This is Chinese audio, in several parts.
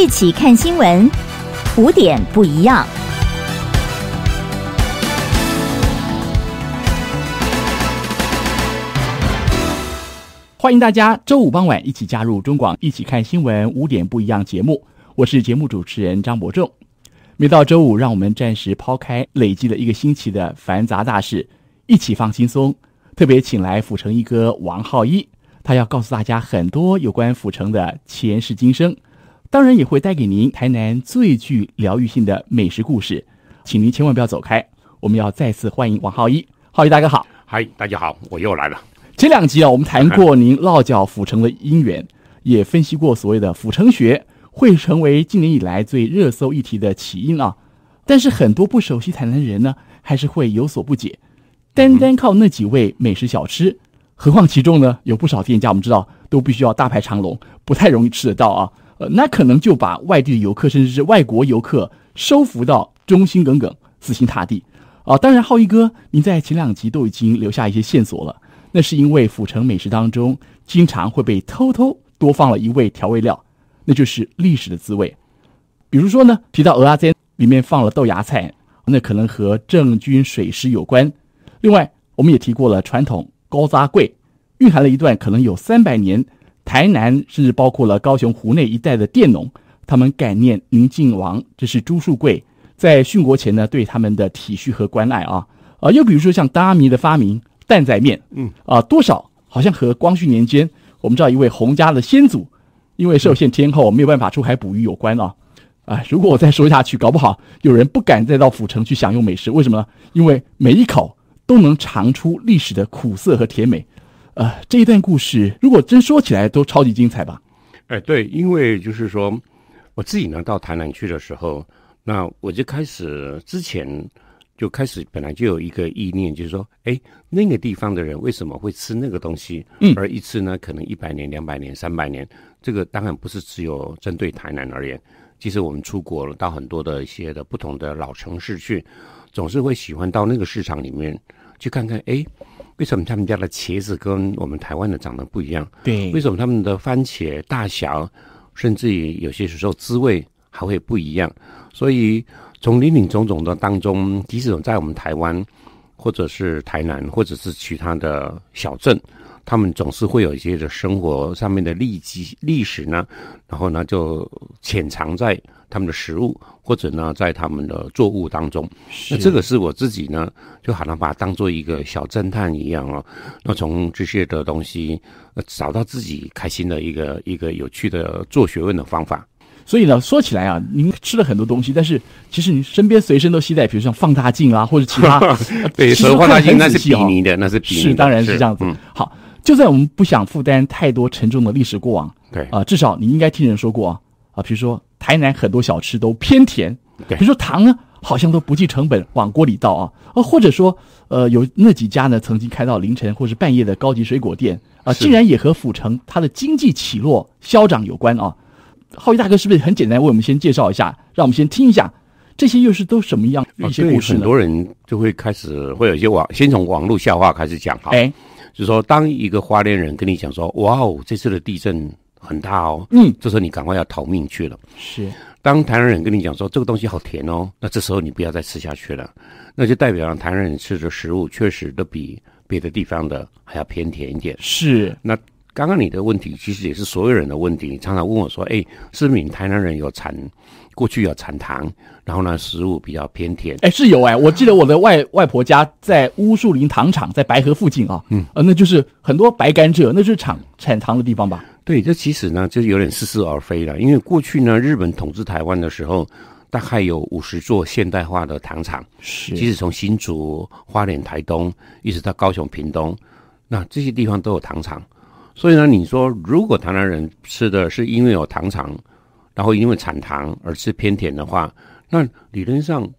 一起看新闻，五点不一样。欢迎大家周五傍晚一起加入中广一起看新闻五点不一样节目。我是节目主持人张博仲。每到周五，让我们暂时抛开累积了一个星期的繁杂大事，一起放轻松。特别请来阜城一哥王浩一，他要告诉大家很多有关阜城的前世今生。当然也会带给您台南最具疗愈性的美食故事，请您千万不要走开。我们要再次欢迎王浩一，浩一大哥好，嗨，大家好，我又来了。这两集啊，我们谈过您落脚府城的因缘，也分析过所谓的府城学会成为今年以来最热搜议题的起因啊。但是很多不熟悉台南的人呢，还是会有所不解。单单靠那几位美食小吃，何况其中呢有不少店家，我们知道都必须要大排长龙，不太容易吃得到啊。呃，那可能就把外地的游客，甚至是外国游客收服到忠心耿耿、死心塌地啊！当然，浩一哥，你在前两集都已经留下一些线索了。那是因为府城美食当中经常会被偷偷多放了一味调味料，那就是历史的滋味。比如说呢，提到蚵仔煎里面放了豆芽菜，那可能和郑军水师有关。另外，我们也提过了传统高扎柜，蕴含了一段可能有三百年。台南甚至包括了高雄、湖内一带的佃农，他们感念宁靖王，这是朱树贵在殉国前呢对他们的体恤和关爱啊啊！又比如说像阿米的发明蛋仔面，嗯啊，多少好像和光绪年间我们知道一位洪家的先祖，因为受限天后没有办法出海捕鱼有关啊啊！如果我再说下去，搞不好有人不敢再到府城去享用美食，为什么呢？因为每一口都能尝出历史的苦涩和甜美。呃，这一段故事如果真说起来都超级精彩吧？哎，对，因为就是说，我自己呢到台南去的时候，那我就开始之前就开始本来就有一个意念，就是说，哎，那个地方的人为什么会吃那个东西？嗯，而一吃呢，可能一百年、两百年、三百年，这个当然不是只有针对台南而言。其实我们出国了，到很多的一些的不同的老城市去，总是会喜欢到那个市场里面去看看，哎。为什么他们家的茄子跟我们台湾的长得不一样？对，为什么他们的番茄大小，甚至于有些时候滋味还会不一样？所以从林林总总的当中，即使在我们台湾，或者是台南，或者是其他的小镇，他们总是会有一些的生活上面的历积历史呢，然后呢就潜藏在。他们的食物，或者呢，在他们的作物当中，那这个是我自己呢，就好像把它当做一个小侦探一样哦。那从这些的东西，找到自己开心的一个一个有趣的做学问的方法。所以呢，说起来啊，您吃了很多东西，但是其实你身边随身都携带，比如像放大镜啊，或者其他，对，放大镜那是比拟的，那是是，当然是这样子。好，就算我们不想负担太多沉重的历史过往，对啊，至少你应该听人说过啊，比如说。台南很多小吃都偏甜，比如说糖呢，好像都不计成本往锅里倒啊，呃，或者说，呃，有那几家呢曾经开到凌晨或者半夜的高级水果店啊，竟然也和府城它的经济起落消长有关啊。浩一大哥是不是很简单为我们先介绍一下，让我们先听一下这些又是都什么样一些故事很多人就会开始会有一些网，先从网络笑话开始讲哈，哎，就说当一个花莲人跟你讲说，哇哦，这次的地震。很大哦，嗯，这时候你赶快要逃命去了。是，当台南人跟你讲说这个东西好甜哦，那这时候你不要再吃下去了，那就代表台南人吃的食物确实都比别的地方的还要偏甜一点。是，那刚刚你的问题其实也是所有人的问题。你常常问我说，哎，是闽台南人有产，过去有产糖，然后呢，食物比较偏甜。哎，是有哎，我记得我的外外婆家在乌树林糖厂，在白河附近啊，嗯，呃，那就是很多白甘蔗，那就是产产糖的地方吧。对，这其实呢，就有点似是而非了。因为过去呢，日本统治台湾的时候，大概有五十座现代化的糖厂，是，即使从新竹、花莲、台东一直到高雄、屏东，那这些地方都有糖厂。所以呢，你说如果台南人吃的是因为有糖厂，然后因为产糖而吃偏甜的话，那理论上。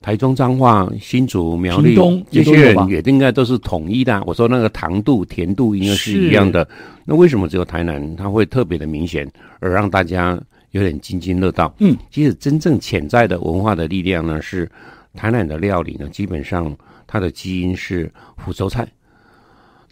台中彰化新竹苗栗这些也应该都是统一的。我说那个糖度甜度应该是一样的，那为什么只有台南它会特别的明显，而让大家有点津津乐道？嗯，其实真正潜在的文化的力量呢，是台南的料理呢，基本上它的基因是福州菜。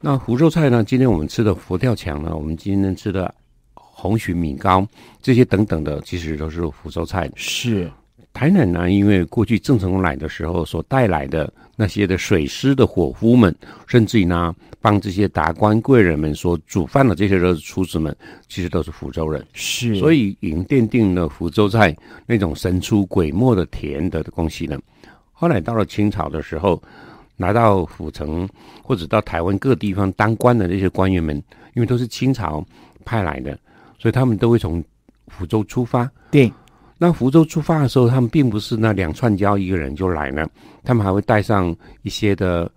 那福州菜呢，今天我们吃的佛跳墙呢，我们今天吃的红曲米糕这些等等的，其实都是福州菜。是。台南呢，因为过去郑成功来的时候所带来的那些的水师的伙夫们，甚至于呢，帮这些达官贵人们说煮饭的这些的厨子们，其实都是福州人，是，所以已经奠定了福州菜那种神出鬼没的甜的东西呢。后来到了清朝的时候，来到府城或者到台湾各地方当官的那些官员们，因为都是清朝派来的，所以他们都会从福州出发，对。那福州出发的时候，他们并不是那两串胶一个人就来了，他们还会带上一些的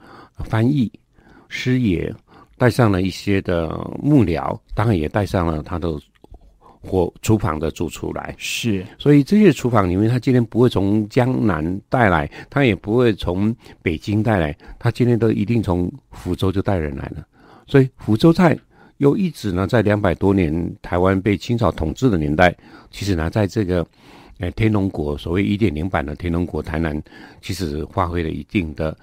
翻译、师爷，带上了一些的幕僚，当然也带上了他的火厨房的主厨来。是，所以这些厨房，因为他今天不会从江南带来，他也不会从北京带来，他今天都一定从福州就带人来了，所以福州菜。又一直呢，在两百多年台湾被清朝统治的年代，其实呢，在这个诶天龙国所谓一点零版的天龙国台南，其实发挥了一定的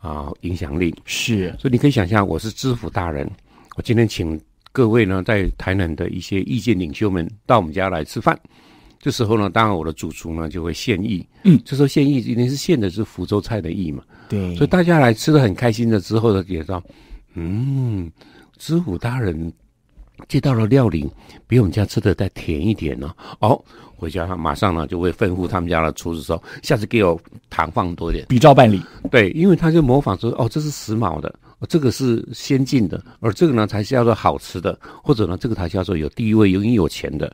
啊影响力。是，所以你可以想象，我是知府大人，我今天请各位呢，在台南的一些意见领袖们到我们家来吃饭。这时候呢，当然我的主厨呢就会献艺。嗯，这时候献艺一定是献的是福州菜的艺嘛？对。所以大家来吃的很开心的之后也知道，嗯。知府大人接到了料理，比我们家吃的再甜一点呢。哦，回家他马上呢就会吩咐他们家的厨师说：“下次给我糖放多点。”比照办理。对，因为他就模仿说：“哦，这是时髦的，这个是先进的，而这个呢才是叫做好吃的，或者呢这个才叫做有地位、有有钱的。”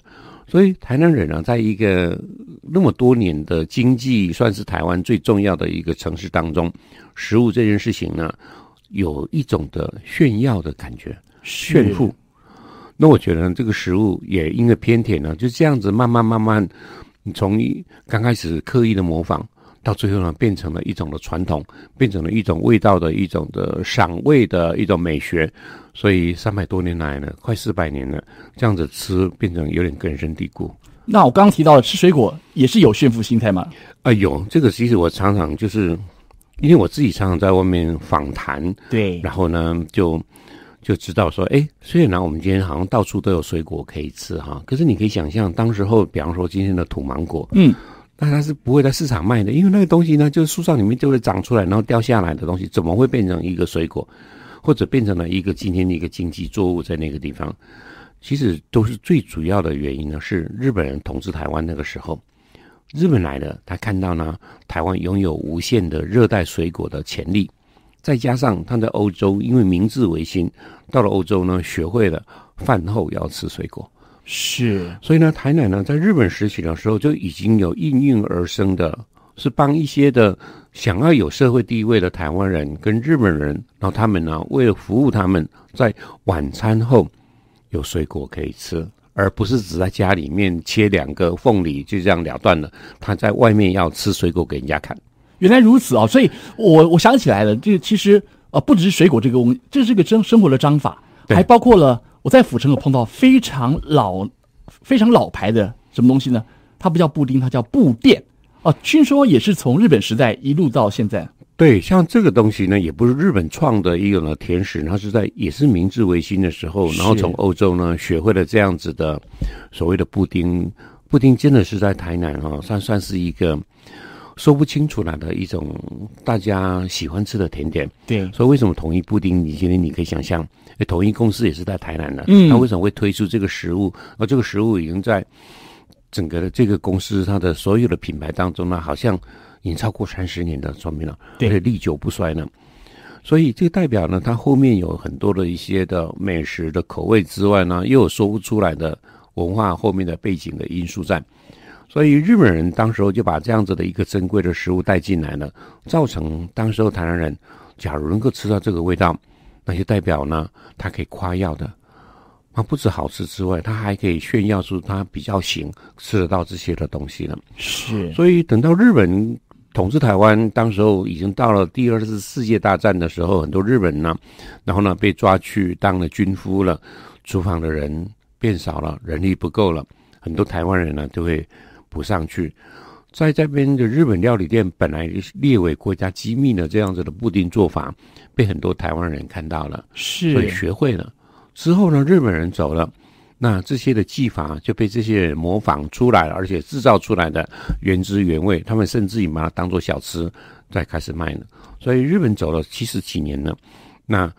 所以台南人呢，在一个那么多年的经济算是台湾最重要的一个城市当中，食物这件事情呢。有一种的炫耀的感觉，炫富。那我觉得这个食物也因为偏甜呢，就这样子慢慢慢慢，从刚开始刻意的模仿，到最后呢变成了一种的传统，变成了一种味道的一种的赏味的一种美学。所以三百多年来呢，快四百年了，这样子吃变成有点根深蒂固。那我刚提到吃水果也是有炫富心态吗？哎，有这个，其实我常常就是。因为我自己常常在外面访谈，对，然后呢，就就知道说，哎，虽然我们今天好像到处都有水果可以吃哈，可是你可以想象，当时候，比方说今天的土芒果，嗯，那它是不会在市场卖的，因为那个东西呢，就是树上里面就会长出来，然后掉下来的东西，怎么会变成一个水果，或者变成了一个今天的一个经济作物在那个地方？其实都是最主要的原因呢，是日本人统治台湾那个时候。日本来了，他看到呢，台湾拥有无限的热带水果的潜力，再加上他在欧洲因为明治维新到了欧洲呢，学会了饭后要吃水果，是，所以呢，台奶呢在日本实习的时候就已经有应运而生的，是帮一些的想要有社会地位的台湾人跟日本人，然后他们呢为了服务他们在晚餐后有水果可以吃。而不是只在家里面切两个凤梨就这样了断了，他在外面要吃水果给人家看。原来如此哦，所以我我想起来了，这其实啊不只是水果这个东西，这是个生生活的章法，还包括了我在府城有碰到非常老、非常老牌的什么东西呢？它不叫布丁，它叫布店哦，听说也是从日本时代一路到现在。对，像这个东西呢，也不是日本创的一种甜食，它是在也是明治维新的时候，然后从欧洲呢学会了这样子的所谓的布丁。布丁真的是在台南哦，算算是一个说不清楚了的一种大家喜欢吃的甜点。对，所以为什么同一布丁，你今天你可以想象，同一公司也是在台南的，它为什么会推出这个食物？而这个食物已经在整个的这个公司它的所有的品牌当中呢，好像。已经超过三十年的寿命了，而且历久不衰呢。所以这个代表呢，它后面有很多的一些的美食的口味之外呢，又有说不出来的文化后面的背景的因素在。所以日本人当时候就把这样子的一个珍贵的食物带进来了，造成当时候台湾人假如能够吃到这个味道，那就代表呢，他可以夸耀的啊，不止好吃之外，他还可以炫耀出他比较行吃得到这些的东西了。是，所以等到日本。统治台湾当时候已经到了第二次世界大战的时候，很多日本人呢，然后呢被抓去当了军夫了，厨房的人变少了，人力不够了，很多台湾人呢就会补上去，在这边的日本料理店本来列为国家机密的这样子的布丁做法，被很多台湾人看到了，是，所以学会了之后呢，日本人走了。那这些的技法就被这些人模仿出来了，而且制造出来的原汁原味，他们甚至于把它当做小吃在开始卖了。所以日本走了七十几年了，那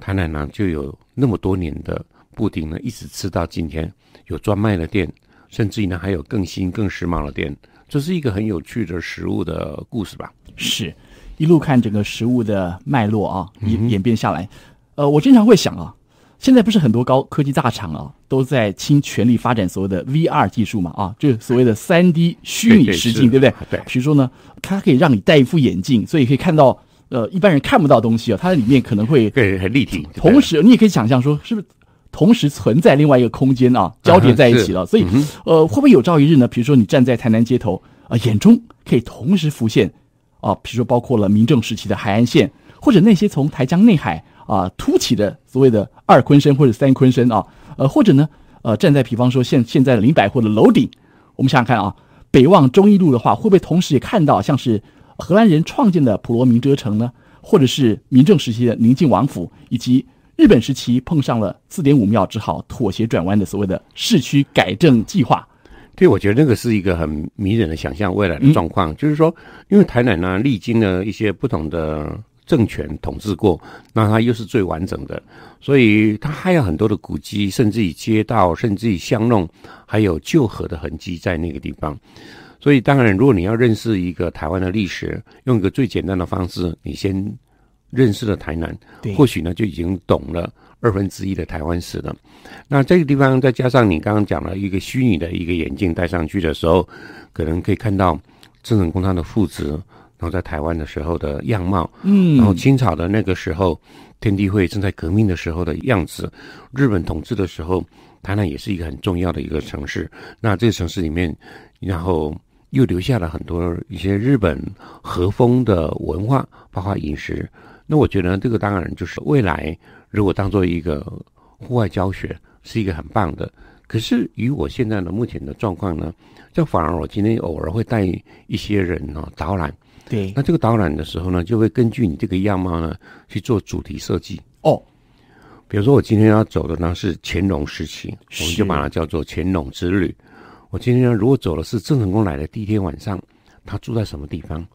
台南呢就有那么多年的布丁呢，一直吃到今天，有专卖的店，甚至呢还有更新、更时髦的店。这是一个很有趣的食物的故事吧？是，一路看整个食物的脉络啊，演演变下来。呃，我经常会想啊。现在不是很多高科技大厂啊，都在倾全力发展所谓的 VR 技术嘛？啊，就是所谓的三 D 虚拟实境，对不对？对。比如说呢，它可以让你戴一副眼镜，所以可以看到，呃，一般人看不到东西啊。它的里面可能会很立体。同时，你也可以想象说，是不是同时存在另外一个空间啊？交叠在一起了。所以，呃，会不会有朝一日呢？比如说，你站在台南街头啊，眼中可以同时浮现，啊，比如说包括了民政时期的海岸线，或者那些从台江内海。啊，凸起的所谓的二坤身或者三坤身啊，呃，或者呢，呃，站在比方说现现在的林百货的楼顶，我们想想看啊，北望忠义路的话，会不会同时也看到像是荷兰人创建的普罗民遮城呢？或者是民政时期的宁静王府，以及日本时期碰上了四点五秒只好妥协转弯的所谓的市区改正计划？对，我觉得那个是一个很迷人的想象未来的状况，就是说，因为台南呢，历经了一些不同的。政权统治过，那它又是最完整的，所以它还有很多的古迹，甚至于街道，甚至于巷弄，还有旧河的痕迹在那个地方。所以当然，如果你要认识一个台湾的历史，用一个最简单的方式，你先认识了台南，或许呢就已经懂了二分之一的台湾史了。那这个地方再加上你刚刚讲了一个虚拟的一个眼镜戴上去的时候，可能可以看到郑成功他的父子。然后在台湾的时候的样貌，嗯，然后清朝的那个时候，天地会正在革命的时候的样子，日本统治的时候，台南也是一个很重要的一个城市。那这个城市里面，然后又留下了很多一些日本和风的文化，包括饮食。那我觉得这个当然就是未来如果当做一个户外教学，是一个很棒的。可是与我现在的目前的状况呢，这反而我今天偶尔会带一些人呢导览。对，那这个导览的时候呢，就会根据你这个样貌呢去做主题设计哦。比如说，我今天要走的呢是乾隆时期，我们就把它叫做乾隆之旅。我今天如果走的是郑成功来的第一天晚上，他住在什么地方，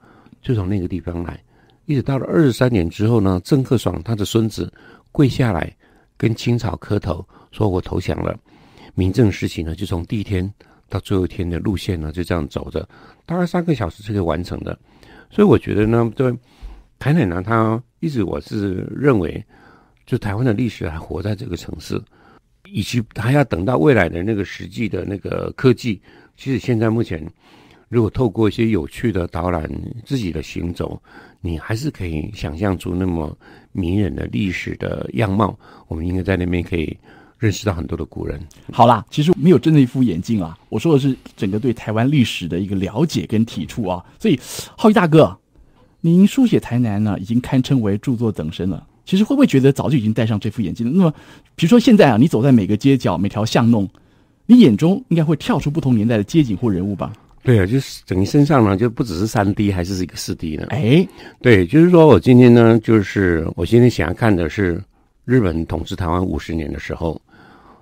就从那个地方来，一直到了二十三年之后呢，郑克爽他的孙子跪下来跟清朝磕头，说我投降了。民政时期呢，就从第一天到最后一天的路线呢就这样走着，大概三个小时就可以完成的。所以我觉得呢，对台南呢，它一直我是认为，就台湾的历史还活在这个城市，以及它要等到未来的那个实际的那个科技。其实现在目前，如果透过一些有趣的导览，自己的行走，你还是可以想象出那么迷人的历史的样貌。我们应该在那边可以。认识到很多的古人，好啦，其实没有真的一副眼镜啊，我说的是整个对台湾历史的一个了解跟体触啊，所以浩一大哥，您书写台南呢，已经堪称为著作等身了。其实会不会觉得早就已经戴上这副眼镜了？那么，比如说现在啊，你走在每个街角、每条巷弄，你眼中应该会跳出不同年代的街景或人物吧？对啊，就是整个身上呢，就不只是三 D，还是一个四 D 呢？哎，对，就是说我今天呢，就是我今天想要看的是日本统治台湾五十年的时候。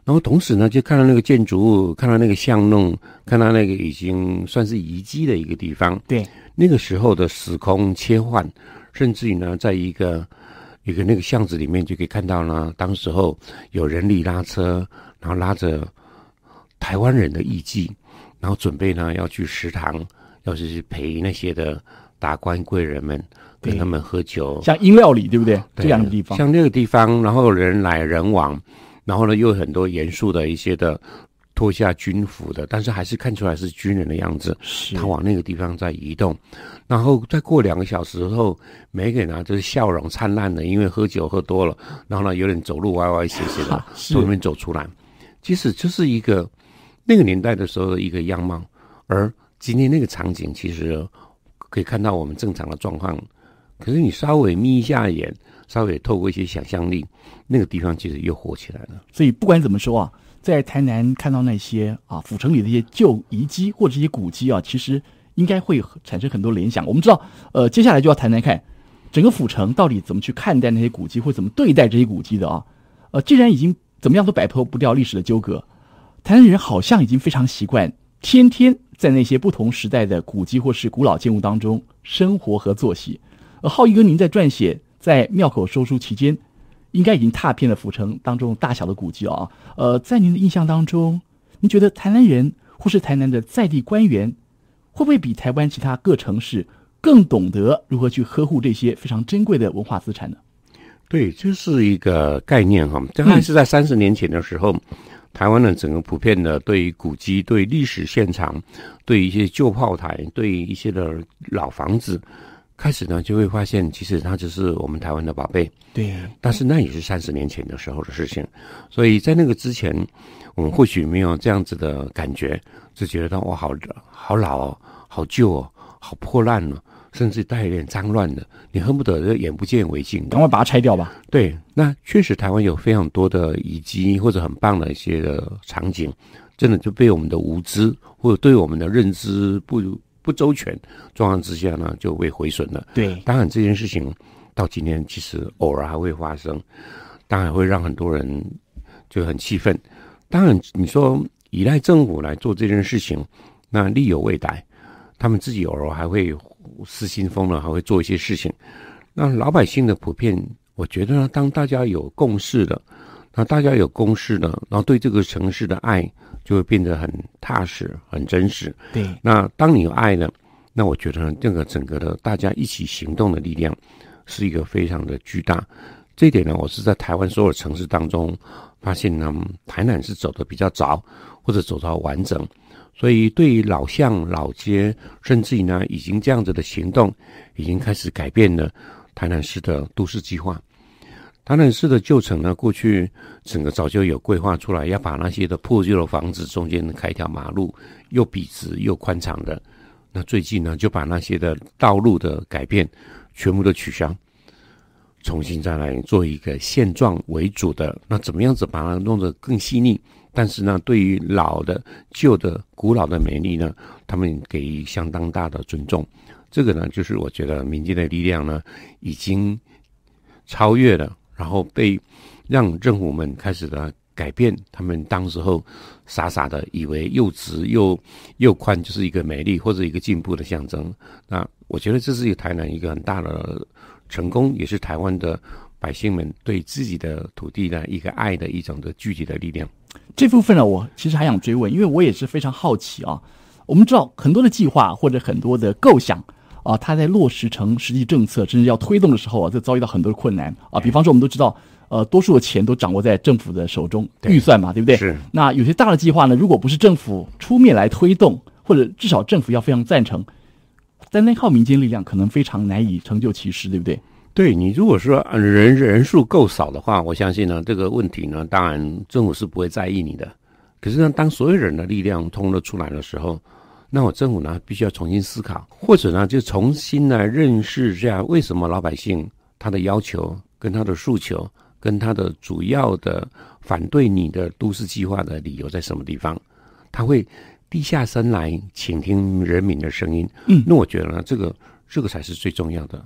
然后同时呢，就看到那个建筑物，看到那个巷弄，看到那个已经算是遗迹的一个地方。对，那个时候的时空切换，甚至于呢，在一个一个那个巷子里面就可以看到呢，当时候有人力拉车，然后拉着台湾人的艺妓，然后准备呢要去食堂，要是去陪那些的达官贵人们跟他们喝酒，像英料里对不对？这样的地方，像那个地方，然后人来人往。然后呢，又有很多严肃的一些的脱下军服的，但是还是看出来是军人的样子。他往那个地方在移动。然后再过两个小时后，每个人啊就是笑容灿烂的，因为喝酒喝多了。然后呢，有点走路歪歪斜斜的 从里面走出来。其实就是一个那个年代的时候的一个样貌，而今天那个场景其实可以看到我们正常的状况。可是你稍微眯一下眼。稍微透过一些想象力，那个地方其实又火起来了。所以不管怎么说啊，在台南看到那些啊府城里的一些旧遗迹或者一些古迹啊，其实应该会产生很多联想。我们知道，呃，接下来就要谈谈看整个府城到底怎么去看待那些古迹，或怎么对待这些古迹的啊。呃，既然已经怎么样都摆脱不掉历史的纠葛，台南人好像已经非常习惯天天在那些不同时代的古迹或是古老建筑当中生活和作息。呃，浩毅哥，您在撰写。在庙口收书期间，应该已经踏遍了府城当中大小的古迹啊。呃，在您的印象当中，您觉得台南人或是台南的在地官员，会不会比台湾其他各城市更懂得如何去呵护这些非常珍贵的文化资产呢？对，这是一个概念哈。这还是在三十年前的时候，台湾的整个普遍的对古迹、对历史现场、对一些旧炮台、对一些的老房子。开始呢，就会发现其实它就是我们台湾的宝贝。对，但是那也是三十年前的时候的事情，所以在那个之前，我们或许没有这样子的感觉，就觉得哇，好好老哦，好旧哦，好破烂哦，甚至带一点脏乱的，你恨不得眼不见为净，赶快把它拆掉吧。对，那确实台湾有非常多的遗迹或者很棒的一些的场景，真的就被我们的无知或者对我们的认知不如。不周全状况之下呢，就被毁损了。对，当然这件事情到今天其实偶尔还会发生，当然会让很多人就很气愤。当然你说依赖政府来做这件事情，那力有未逮，他们自己偶尔还会失心疯了，还会做一些事情。那老百姓的普遍，我觉得当大家有共识了。那大家有共识呢，然后对这个城市的爱就会变得很踏实、很真实。对，那当你有爱呢，那我觉得这个整个的大家一起行动的力量是一个非常的巨大。这一点呢，我是在台湾所有城市当中发现呢，台南是走的比较早，或者走到完整，所以对于老巷、老街，甚至于呢，已经这样子的行动，已经开始改变了台南市的都市计划。安南市的旧城呢，过去整个早就有规划出来，要把那些的破旧的房子中间开一条马路，又笔直又宽敞的。那最近呢，就把那些的道路的改变全部都取消，重新再来做一个现状为主的。那怎么样子把它弄得更细腻？但是呢，对于老的、旧的、古老的美丽呢，他们给予相当大的尊重。这个呢，就是我觉得民间的力量呢，已经超越了。然后被让政府们开始的改变，他们当时候傻傻的以为又直又又宽就是一个美丽或者一个进步的象征。那我觉得这是一个台南一个很大的成功，也是台湾的百姓们对自己的土地的一个爱的一种的具体的力量。这部分呢，我其实还想追问，因为我也是非常好奇啊。我们知道很多的计划或者很多的构想。啊，他在落实成实际政策，甚至要推动的时候啊，就遭遇到很多的困难啊。比方说，我们都知道，呃，多数的钱都掌握在政府的手中，预算嘛，对不对？是。那有些大的计划呢，如果不是政府出面来推动，或者至少政府要非常赞成，单单靠民间力量可能非常难以成就其事，对不对？对你如果说人人数够少的话，我相信呢，这个问题呢，当然政府是不会在意你的。可是呢，当所有人的力量通了出来的时候。那我政府呢，必须要重新思考，或者呢，就重新来认识这样为什么老百姓他的要求、跟他的诉求、跟他的主要的反对你的都市计划的理由在什么地方。他会低下身来倾听人民的声音。嗯，那我觉得呢，这个这个才是最重要的。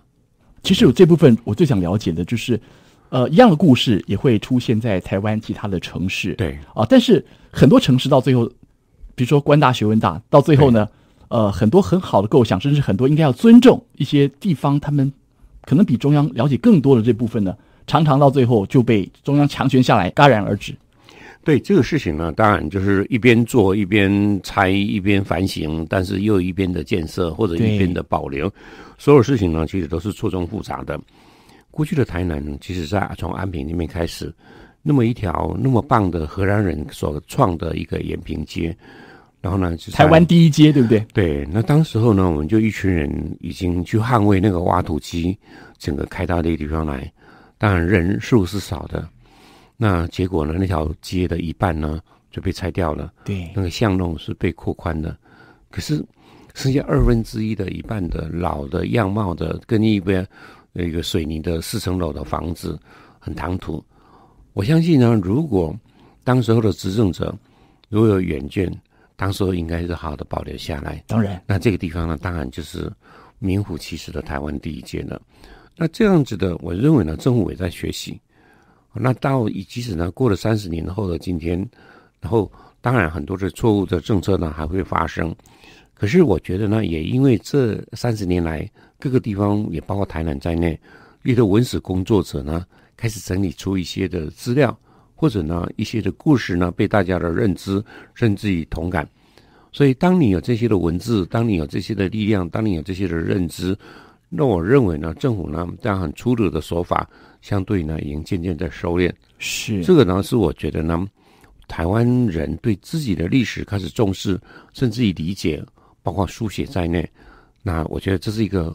其实有这部分，我最想了解的就是，呃，一样的故事也会出现在台湾其他的城市。对啊，但是很多城市到最后。比如说官大学问大，到最后呢，呃，很多很好的构想，甚至很多应该要尊重一些地方，他们可能比中央了解更多的这部分呢，常常到最后就被中央强权下来戛然而止。对这个事情呢，当然就是一边做一边拆一边反省，但是又一边的建设或者一边的保留，所有事情呢，其实都是错综复杂的。过去的台南，其实在从安平那边开始，那么一条那么棒的荷兰人所创的一个延平街。然后呢，台湾第一街，对不对？对。那当时候呢，我们就一群人已经去捍卫那个挖土机整个开到那个地方来，当然人数是少的。那结果呢，那条街的一半呢就被拆掉了。对。那个巷弄是被扩宽的，可是剩下二分之一的一半的老的样貌的，跟一边那个水泥的四层楼的房子很唐突。我相信呢，如果当时候的执政者如果有远见。当时应该是好好的保留下来，当然，那这个地方呢，当然就是名副其实的台湾第一街了。那这样子的，我认为呢，政府也在学习。那到以即使呢过了三十年后的今天，然后当然很多的错误的政策呢还会发生，可是我觉得呢，也因为这三十年来各个地方，也包括台南在内，一多文史工作者呢开始整理出一些的资料。或者呢，一些的故事呢，被大家的认知甚至于同感。所以，当你有这些的文字，当你有这些的力量，当你有这些的认知，那我认为呢，政府呢，这样很粗鲁的说法，相对呢，已经渐渐在收敛。是这个呢，是我觉得呢，台湾人对自己的历史开始重视，甚至于理解，包括书写在内。那我觉得这是一个，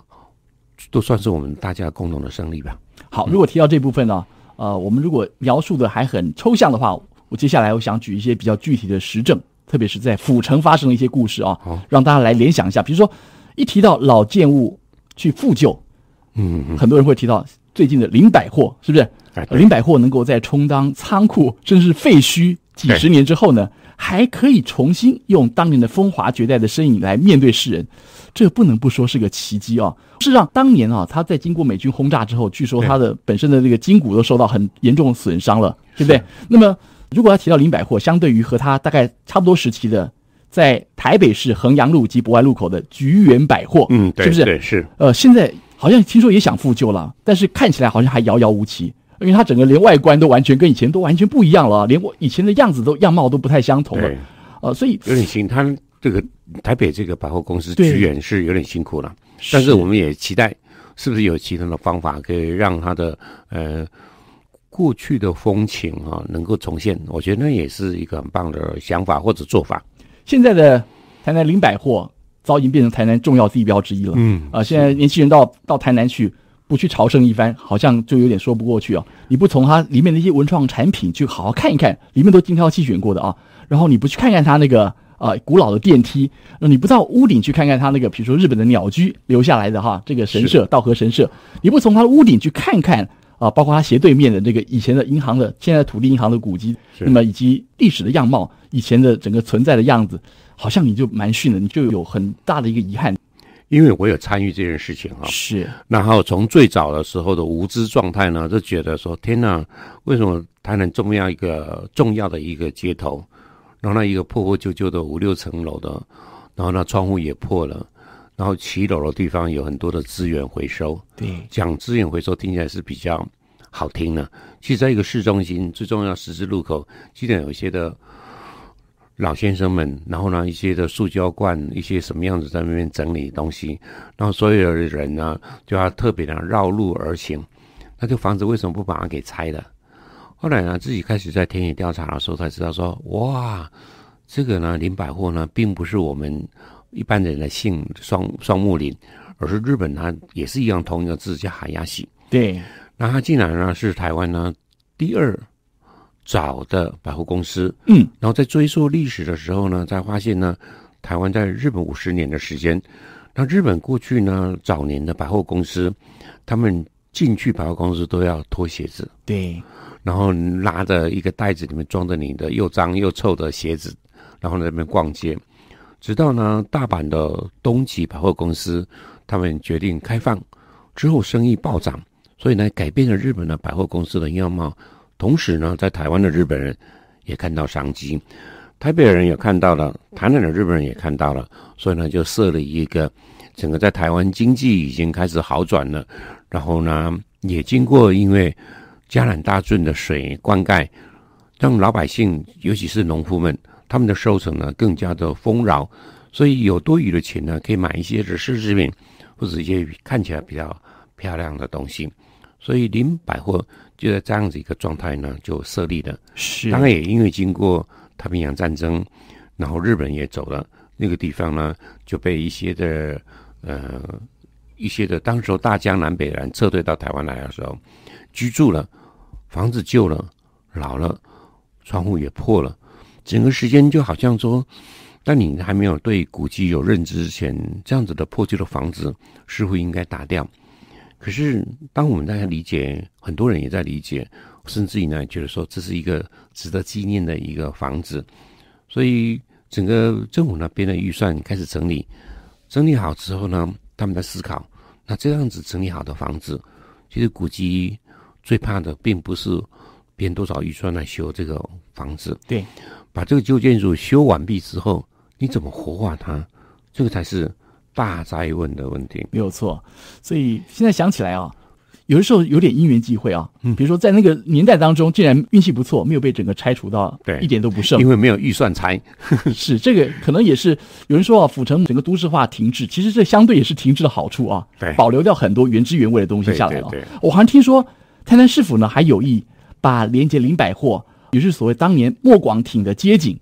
都算是我们大家共同的胜利吧。好，如果提到这部分呢？呃，我们如果描述的还很抽象的话，我接下来我想举一些比较具体的实证，特别是在府城发生的一些故事啊，让大家来联想一下。比如说，一提到老建物去复旧，嗯，很多人会提到最近的林百货，是不是？林百货能够在充当仓库甚至废墟几十年之后呢，还可以重新用当年的风华绝代的身影来面对世人。这不能不说是个奇迹啊！事实上，当年啊，他在经过美军轰炸之后，据说他的本身的这个筋骨都受到很严重损伤了，对不对？那么，如果要提到林百货，相对于和他大概差不多时期的，在台北市衡阳路及博爱路口的菊园百货，嗯，对，是不是？对，是。呃，现在好像听说也想复旧了，但是看起来好像还遥遥无期，因为它整个连外观都完全跟以前都完全不一样了，连我以前的样子都样貌都不太相同了。呃，所以有点心疼。这个台北这个百货公司屈远是有点辛苦了，但是我们也期待，是不是有其他的方法可以让它的呃过去的风情啊能够重现？我觉得那也是一个很棒的想法或者做法。现在的台南林百货早已经变成台南重要地标之一了，嗯啊，现在年轻人到到台南去不去朝圣一番，好像就有点说不过去啊！你不从它里面的一些文创产品去好好看一看，里面都精挑细选过的啊，然后你不去看看它那个。啊，古老的电梯，那你不到屋顶去看看他那个，比如说日本的鸟居留下来的哈，这个神社道荷神社，你不从他的屋顶去看看啊，包括他斜对面的这个以前的银行的，现在土地银行的古迹，那么以及历史的样貌，以前的整个存在的样子，好像你就蛮逊的，你就有很大的一个遗憾。因为我有参与这件事情哈，是，然后从最早的时候的无知状态呢，就觉得说天哪，为什么它这重要一个重要的一个街头。然后那一个破破旧旧的五六层楼的，然后那窗户也破了，然后骑楼的地方有很多的资源回收。对，讲资源回收听起来是比较好听的。其实在一个市中心最重要十字路口，记得有一些的老先生们，然后呢一些的塑胶罐，一些什么样子在那边整理东西，然后所有的人呢就要特别的绕路而行。那这房子为什么不把它给拆了？后来呢，自己开始在田野调查的时候，才知道说，哇，这个呢，林百货呢，并不是我们一般人的姓双双木林，而是日本它也是一样同一个字叫海鸭喜。对，那它竟然呢是台湾呢第二早的百货公司。嗯，然后在追溯历史的时候呢，才发现呢，台湾在日本五十年的时间，那日本过去呢早年的百货公司，他们进去百货公司都要脱鞋子。对。然后拿着一个袋子，里面装着你的又脏又臭的鞋子，然后在那边逛街，直到呢大阪的东急百货公司他们决定开放之后，生意暴涨，所以呢改变了日本的百货公司的样貌，同时呢在台湾的日本人也看到商机，台北人也看到了，台南的日本人也看到了，所以呢就设了一个整个在台湾经济已经开始好转了，然后呢也经过因为。加兰大圳的水灌溉，让老百姓，尤其是农夫们，他们的收成呢更加的丰饶。所以有多余的钱呢，可以买一些的奢侈品，或者一些看起来比较漂亮的东西。所以林百货就在这样子一个状态呢，就设立的。是，当然也因为经过太平洋战争，然后日本也走了，那个地方呢就被一些的呃一些的，当时大江南北人撤退到台湾来的时候居住了。房子旧了，老了，窗户也破了，整个时间就好像说，当你还没有对古迹有认知之前，这样子的破旧的房子似乎应该打掉。可是，当我们大家理解，很多人也在理解，甚至于呢，觉得说这是一个值得纪念的一个房子，所以整个政府那边的预算开始整理，整理好之后呢，他们在思考，那这样子整理好的房子其实古迹。最怕的并不是编多少预算来修这个房子，对，把这个旧建筑修完毕之后，你怎么活化它？这个才是大灾问的问题。没有错，所以现在想起来啊，有的时候有点因缘际会啊，嗯，比如说在那个年代当中，竟然运气不错，没有被整个拆除到，对，一点都不剩，因为没有预算拆。是这个，可能也是有人说啊，府城整个都市化停滞，其实这相对也是停滞的好处啊，对，保留掉很多原汁原味的东西下来了。我好像听说。台南市府呢还有意把连接林百货，也是所谓当年莫广挺的街景，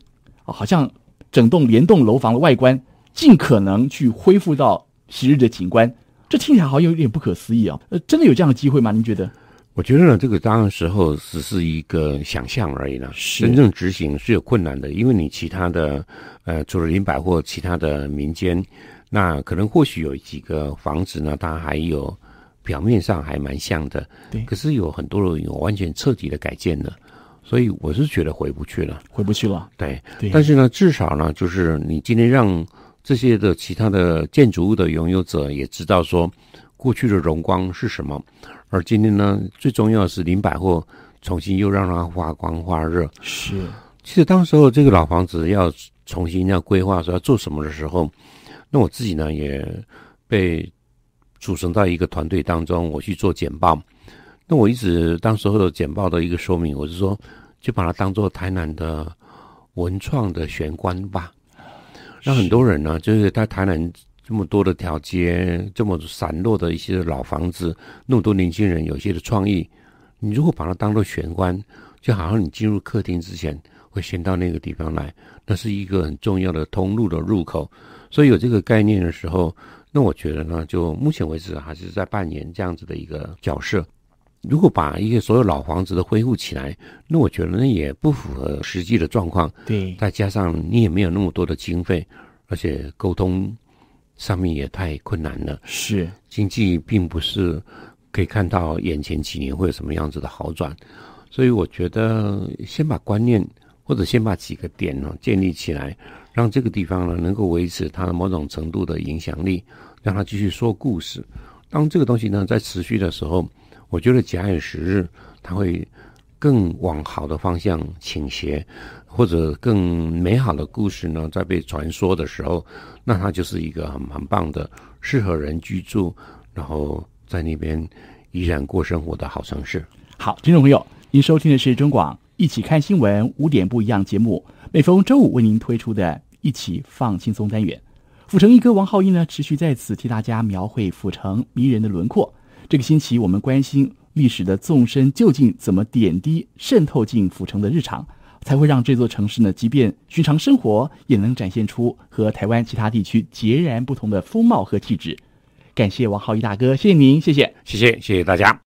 啊，好像整栋连栋楼房的外观，尽可能去恢复到昔日的景观。这听起来好像有点不可思议啊！呃，真的有这样的机会吗？您觉得？我觉得呢，这个当时候只是一个想象而已呢。是真正执行是有困难的，因为你其他的，呃，除了林百货，其他的民间，那可能或许有几个房子呢，它还有。表面上还蛮像的，对。可是有很多人有完全彻底的改建了，所以我是觉得回不去了，回不去了。对，对。但是呢，至少呢，就是你今天让这些的其他的建筑物的拥有者也知道说过去的荣光是什么，而今天呢，最重要的是林百货重新又让它发光发热。是。其实当时候这个老房子要重新要规划说要做什么的时候，那我自己呢也被。组成到一个团队当中，我去做简报。那我一直当时候的简报的一个说明，我是说，就把它当做台南的文创的玄关吧。那很多人呢，就是在台南这么多的条街，这么散落的一些老房子，那么多年轻人，有一些的创意，你如果把它当做玄关，就好像你进入客厅之前，会先到那个地方来，那是一个很重要的通路的入口。所以有这个概念的时候。那我觉得呢，就目前为止还是在扮演这样子的一个角色。如果把一些所有老房子都恢复起来，那我觉得那也不符合实际的状况。对，再加上你也没有那么多的经费，而且沟通上面也太困难了。是，经济并不是可以看到眼前几年会有什么样子的好转，所以我觉得先把观念或者先把几个点呢建立起来。让这个地方呢能够维持它的某种程度的影响力，让它继续说故事。当这个东西呢在持续的时候，我觉得假以时日，它会更往好的方向倾斜，或者更美好的故事呢在被传说的时候，那它就是一个很蛮棒的、适合人居住，然后在那边依然过生活的好城市。好，听众朋友，您收听的是中广一起看新闻五点不一样节目，每逢周五为您推出的。一起放轻松单元，府城一哥王浩一呢，持续在此替大家描绘府城迷人的轮廓。这个星期我们关心历史的纵深究竟怎么点滴渗透进府城的日常，才会让这座城市呢，即便寻常生活也能展现出和台湾其他地区截然不同的风貌和气质。感谢王浩一大哥，谢谢您，谢谢，谢谢，谢谢大家。